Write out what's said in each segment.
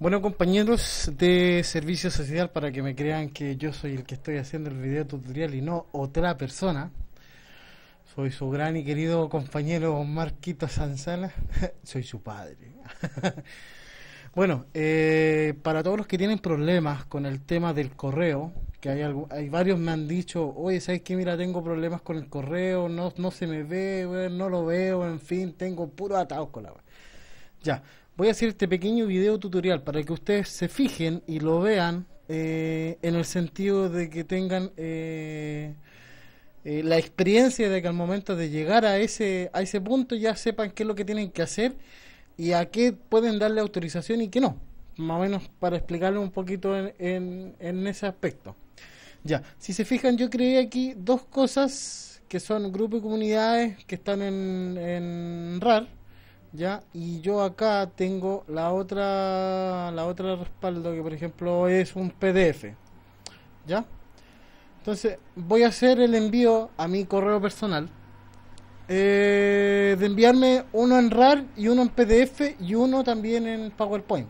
Bueno compañeros de Servicio Social, para que me crean que yo soy el que estoy haciendo el video tutorial y no otra persona, soy su gran y querido compañero Marquito Sanzana. soy su padre. bueno, eh, para todos los que tienen problemas con el tema del correo, que hay, algo, hay varios me han dicho, oye, ¿sabes qué? Mira, tengo problemas con el correo, no, no se me ve, no lo veo, en fin, tengo puro ataúd con la... Ya, voy a hacer este pequeño video tutorial para que ustedes se fijen y lo vean eh, en el sentido de que tengan eh, eh, la experiencia de que al momento de llegar a ese, a ese punto ya sepan qué es lo que tienen que hacer y a qué pueden darle autorización y qué no. Más o menos para explicarles un poquito en, en, ese aspecto. Ya, si se fijan, yo creé aquí dos cosas que son grupos y comunidades que están en, en RAR ya y yo acá tengo la otra la otra respaldo que por ejemplo es un PDF ya entonces voy a hacer el envío a mi correo personal eh, de enviarme uno en RAR y uno en PDF y uno también en PowerPoint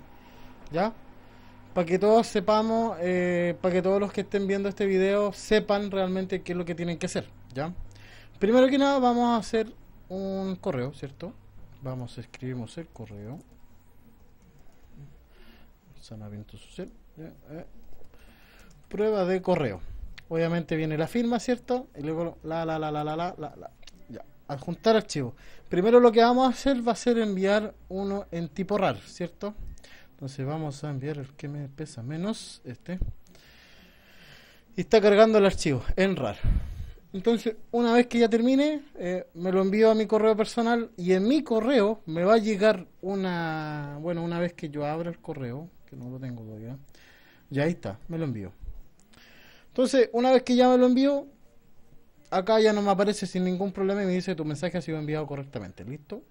ya para que todos sepamos eh, para que todos los que estén viendo este video sepan realmente qué es lo que tienen que hacer ya primero que nada vamos a hacer un correo cierto Vamos, escribimos el correo. Sanamiento social. Eh. Prueba de correo. Obviamente viene la firma, ¿cierto? Y luego la, la, la, la, la, la, la, la. Ya. Adjuntar archivo. Primero lo que vamos a hacer va a ser enviar uno en tipo RAR, ¿cierto? Entonces vamos a enviar el que me pesa menos, este. Y está cargando el archivo en RAR. Entonces, una vez que ya termine, eh, me lo envío a mi correo personal y en mi correo me va a llegar una, bueno, una vez que yo abra el correo, que no lo tengo todavía, ya ahí está, me lo envío. Entonces, una vez que ya me lo envío, acá ya no me aparece sin ningún problema y me dice tu mensaje ha sido enviado correctamente, ¿listo?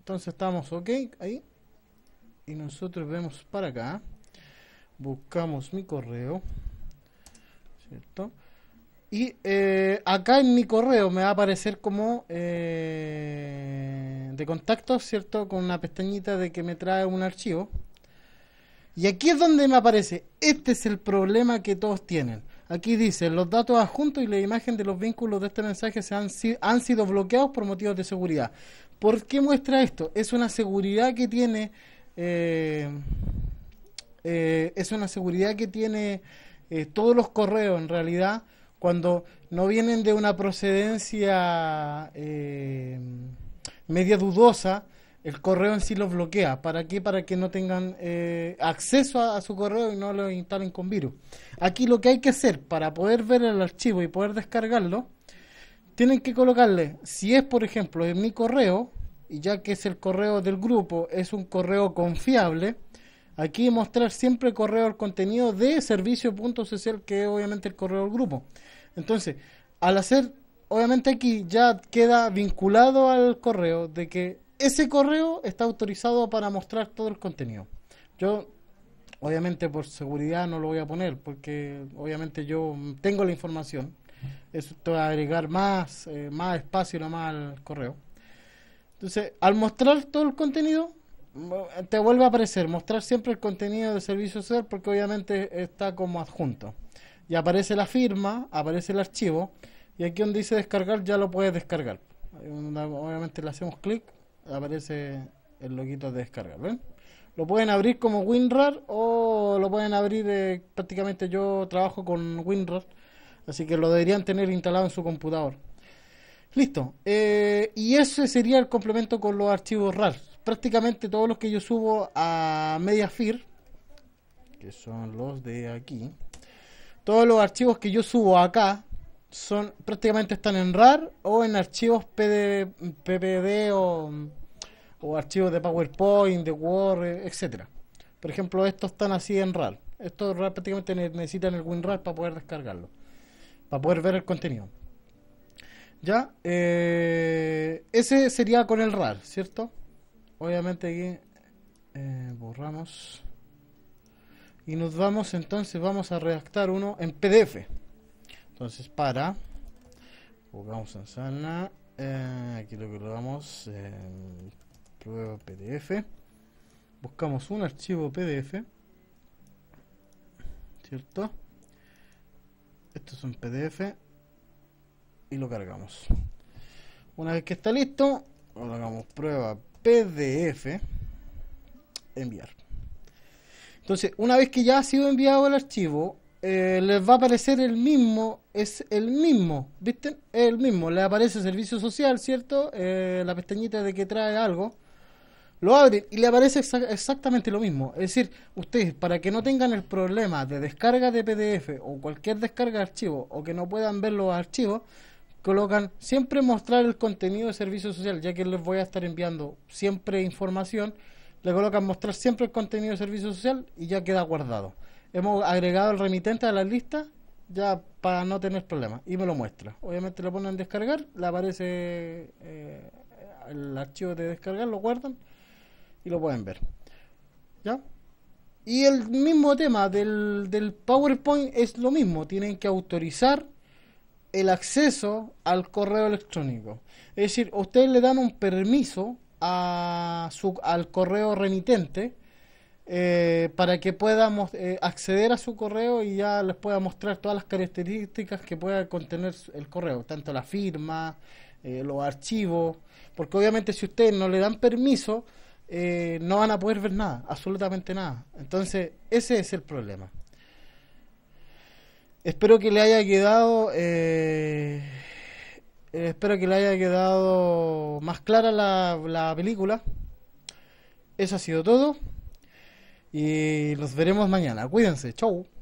Entonces estamos ok ahí y nosotros vemos para acá, buscamos mi correo, ¿cierto? Y eh, acá en mi correo me va a aparecer como eh, de contacto, ¿cierto? Con una pestañita de que me trae un archivo. Y aquí es donde me aparece. Este es el problema que todos tienen. Aquí dice, los datos adjuntos y la imagen de los vínculos de este mensaje se han, han sido bloqueados por motivos de seguridad. ¿Por qué muestra esto? Es una seguridad que tiene... Eh, es una seguridad que tiene todos los correos en realidad cuando no vienen de una procedencia eh, media dudosa, el correo en sí los bloquea. ¿Para qué? Para que no tengan eh, acceso a, su correo y no lo instalen con virus. Aquí lo que hay que hacer para poder ver el archivo y poder descargarlo, tienen que colocarle, si es por ejemplo en mi correo, y ya que es el correo del grupo, es un correo confiable, Aquí mostrar siempre correo al contenido de servicio.social, que es obviamente el correo del grupo. Entonces, al hacer, obviamente aquí ya queda vinculado al correo de que ese correo está autorizado para mostrar todo el contenido. Yo obviamente por seguridad no lo voy a poner porque obviamente yo tengo la información Esto va a agregar más eh, más espacio nomás al correo entonces al mostrar todo el contenido te vuelve a aparecer, mostrar siempre el contenido del servicio ser porque obviamente está como adjunto. Y aparece la firma, aparece el archivo, y aquí donde dice descargar ya lo puedes descargar. Obviamente le hacemos clic, aparece el loguito de descargar, Lo pueden abrir como WinRAR o lo pueden abrir, eh, prácticamente yo trabajo con WinRAR, así que lo deberían tener instalado en su computador. Listo. Eh, y ese sería el complemento con los archivos RAR prácticamente todos los que yo subo a Mediafir, que son los de aquí, todos los archivos que yo subo acá son prácticamente están en RAR o en archivos PD, PPD o, archivos de PowerPoint, de Word, etcétera. Por ejemplo, estos están así en RAR. Estos RAR prácticamente necesitan el WinRAR para poder descargarlo, para poder ver el contenido. Ya, eh, ese sería con el RAR, ¿cierto? obviamente aquí eh, borramos y nos vamos entonces vamos a redactar uno en pdf entonces para buscamos en sana eh, aquí lo que lo eh, prueba pdf buscamos un archivo pdf cierto esto es un pdf y lo cargamos una vez que está listo, lo hagamos prueba PDF, enviar. Entonces, una vez que ya ha sido enviado el archivo, eh, les va a aparecer el mismo, es el mismo, ¿viste? El mismo, le aparece servicio social, ¿cierto? Eh, la pestañita de que trae algo. Lo abren y le aparece exactamente lo mismo. Es decir, ustedes, para que no tengan el problema de descarga de PDF o cualquier descarga de archivo o que no puedan ver los archivos, colocan siempre mostrar el contenido de servicio social, ya que les voy a estar enviando siempre información, le colocan mostrar siempre el contenido de servicio social y ya queda guardado. Hemos agregado el remitente a la lista ya para no tener problemas y me lo muestra. Obviamente lo ponen descargar, le aparece eh, el archivo de descargar, lo guardan y lo pueden ver. ¿Ya? Y el mismo tema del, del PowerPoint es lo mismo, tienen que autorizar el acceso al correo electrónico. Es decir, ustedes le dan un permiso a su, al correo remitente eh, para que puedan eh, acceder a su correo y ya les pueda mostrar todas las características que pueda contener el correo, tanto la firma, eh, los archivos, porque obviamente si ustedes no le dan permiso, no van a poder ver nada, absolutamente nada. Entonces, ese es el problema. Espero que le haya quedado. Eh, espero que le haya quedado más clara la, la película. Eso ha sido todo. Y los veremos mañana. Cuídense. Chau.